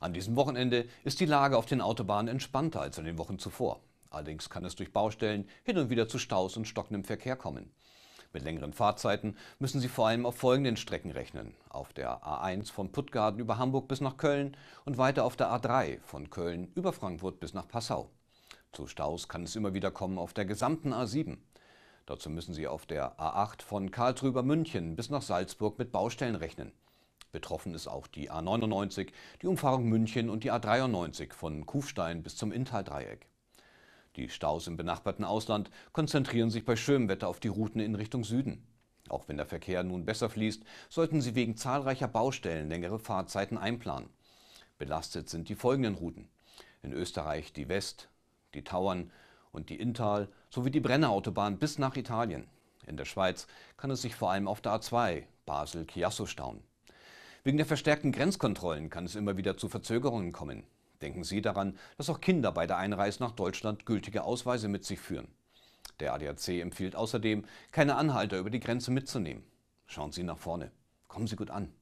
An diesem Wochenende ist die Lage auf den Autobahnen entspannter als in den Wochen zuvor. Allerdings kann es durch Baustellen hin und wieder zu Staus und stockendem Verkehr kommen. Mit längeren Fahrzeiten müssen Sie vor allem auf folgenden Strecken rechnen. Auf der A1 von Puttgarden über Hamburg bis nach Köln und weiter auf der A3 von Köln über Frankfurt bis nach Passau. Zu Staus kann es immer wieder kommen auf der gesamten A7. Dazu müssen Sie auf der A8 von Karlsruhe über München bis nach Salzburg mit Baustellen rechnen. Betroffen ist auch die A99, die Umfahrung München und die A93 von Kufstein bis zum Inntal-Dreieck. Die Staus im benachbarten Ausland konzentrieren sich bei schönem Wetter auf die Routen in Richtung Süden. Auch wenn der Verkehr nun besser fließt, sollten Sie wegen zahlreicher Baustellen längere Fahrzeiten einplanen. Belastet sind die folgenden Routen. In Österreich die West, die Tauern und die Inntal sowie die Brennerautobahn bis nach Italien. In der Schweiz kann es sich vor allem auf der A2 Basel-Chiasso stauen. Wegen der verstärkten Grenzkontrollen kann es immer wieder zu Verzögerungen kommen. Denken Sie daran, dass auch Kinder bei der Einreise nach Deutschland gültige Ausweise mit sich führen. Der ADAC empfiehlt außerdem, keine Anhalter über die Grenze mitzunehmen. Schauen Sie nach vorne. Kommen Sie gut an.